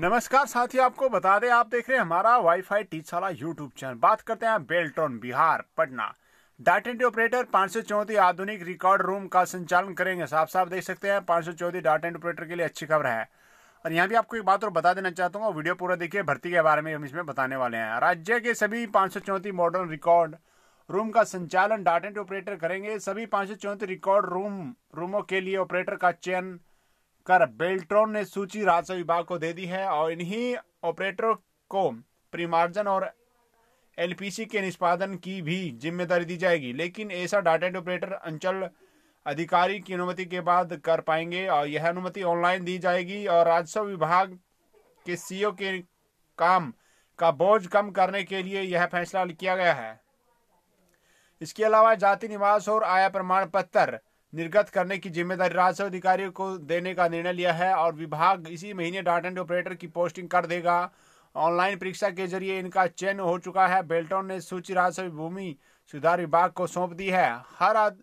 नमस्कार साथी आपको बता दें आप देख रहे हैं हमारा वाईफाई टीचाला यूट्यूब चैनल बात करते हैं Beltron Bihar Patna data entry operator पांच सौ चौथी आधुनिक रिकॉर्ड रूम का संचालन करेंगे साफ साफ देख सकते हैं पांच सौ चौथी डाटा एंट्री ऑपरेटर के लिए अच्छी खबर है और यहाँ भी आपको एक बात और बता देना चाहता हूँ वीडियो पूरा देखिए भर्ती के बारे में हम इसमें बताने वाले हैं राज्य के सभी पांच सौ चौथी मॉडर्न रिकॉर्ड रूम का संचालन डाटा एंट्री ऑपरेटर करेंगे सभी पांच सौ चौथी रिकॉर्ड रूम रूमों के लिए ऑपरेटर का चयन कर बेल्ट्रॉन ने सूची राजस्व विभाग को दे दी है और इन्हीं ऑपरेटरों को प्रीमार्जन और एलपीसी के निष्पादन की भी जिम्मेदारी दी जाएगी लेकिन ऐसा डाटेड ऑपरेटर अंचल अधिकारी की अनुमति के बाद कर पाएंगे और यह अनुमति ऑनलाइन दी जाएगी और राजस्व विभाग के सीओ के काम का बोझ कम करने के लिए यह फैसला किया गया है इसके अलावा जाति निवास और आया प्रमाण पत्र निर्गत करने की जिम्मेदारी राजस्व अधिकारियों को देने का निर्णय लिया है और विभाग इसी महीने डाटा एंड ऑपरेटर की पोस्टिंग कर देगा ऑनलाइन परीक्षा के जरिए इनका चयन हो चुका है बेल्टन ने सूची राजस्व भूमि सुधार विभाग को सौंप दी है हर आद,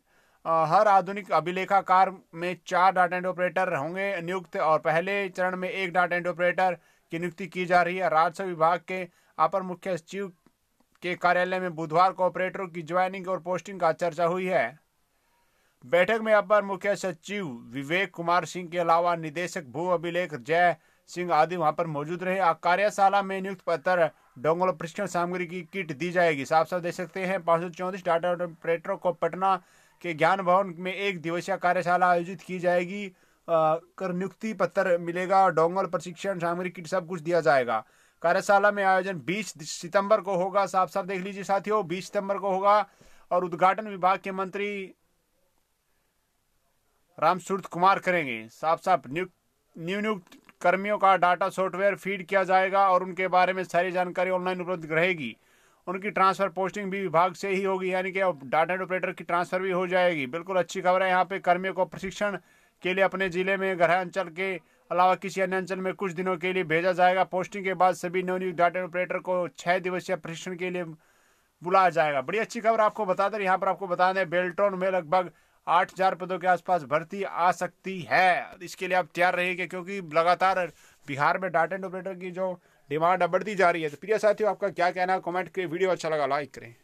हर आधुनिक अभिलेखाकार में चार डाटा एंड ऑपरेटर होंगे नियुक्त और पहले चरण में एक डाटा एंड ऑपरेटर की नियुक्ति की जा रही है राजस्व विभाग के अपर मुख्य सचिव के कार्यालय में बुधवार को ऑपरेटरों की ज्वाइनिंग और पोस्टिंग का चर्चा हुई है बैठक में अपर मुख्य सचिव विवेक कुमार सिंह के अलावा निदेशक भू अभिलेख जय सिंह आदि वहां पर मौजूद रहे कार्यशाला में नियुक्त पत्र डोंगल प्रशिक्षण सामग्री की किट दी जाएगी साफ साफ देख सकते हैं पाँच सौ चौंतीस डाटा ऑपरेटरों को पटना के ज्ञान भवन में एक दिवसीय कार्यशाला आयोजित की जाएगी कर नियुक्ति पत्र मिलेगा डोंगल प्रशिक्षण सामग्री किट सब कुछ दिया जाएगा कार्यशाला में आयोजन 20 सितंबर को होगा साफ साफ देख लीजिए साथियों 20 सितंबर को होगा और उद्घाटन विभाग के मंत्री सूर्त कुमार करेंगे साफ साफ नियुक्त न्यू नियुक्त कर्मियों का डाटा सॉफ्टवेयर फीड किया जाएगा और उनके बारे में सारी जानकारी ऑनलाइन उपलब्ध रहेगी उनकी ट्रांसफर पोस्टिंग भी विभाग से ही होगी यानी कि अब डाटा ऑपरेटर की ट्रांसफर भी हो जाएगी बिल्कुल अच्छी खबर है यहाँ पे कर्मियों को प्रशिक्षण के लिए अपने जिले में गृह अंचल के अलावा किसी अन्य अंचल में कुछ दिनों के लिए भेजा जाएगा पोस्टिंग के बाद सभी नवनियुक्त डाटा ऑपरेटर को छः दिवसीय प्रशिक्षण के लिए बुलाया जाएगा बड़ी अच्छी खबर आपको बता दें यहाँ पर आपको बता दें बेल्ट्रॉन में लगभग आठ हजार पदों के आसपास भर्ती आ सकती है इसके लिए आप तैयार रहिएगा क्योंकि लगातार बिहार में डाटा एंड ऑपरेटर की जो डिमांड बढ़ती जा रही है तो प्रिय साथियों आपका क्या कहना है कॉमेंट करें वीडियो अच्छा लगा लाइक करें